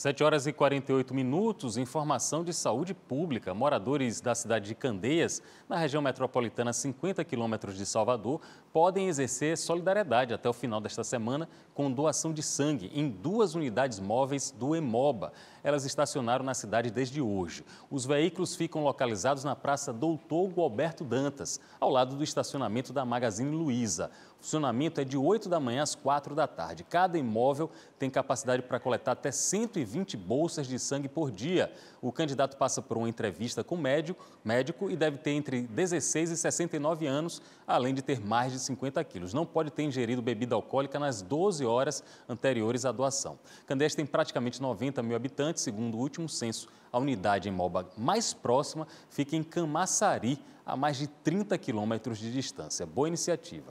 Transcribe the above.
7 horas e 48 minutos, informação de saúde pública. Moradores da cidade de Candeias, na região metropolitana 50 quilômetros de Salvador, podem exercer solidariedade até o final desta semana com doação de sangue em duas unidades móveis do EMOBA. Elas estacionaram na cidade desde hoje. Os veículos ficam localizados na Praça Doutor Gualberto Dantas, ao lado do estacionamento da Magazine Luiza. O funcionamento é de 8 da manhã às 4 da tarde. Cada imóvel tem capacidade para coletar até 120 20 bolsas de sangue por dia. O candidato passa por uma entrevista com o médico, médico e deve ter entre 16 e 69 anos, além de ter mais de 50 quilos. Não pode ter ingerido bebida alcoólica nas 12 horas anteriores à doação. Candeias tem praticamente 90 mil habitantes, segundo o último censo. A unidade em Moba mais próxima fica em Camaçari, a mais de 30 quilômetros de distância. Boa iniciativa.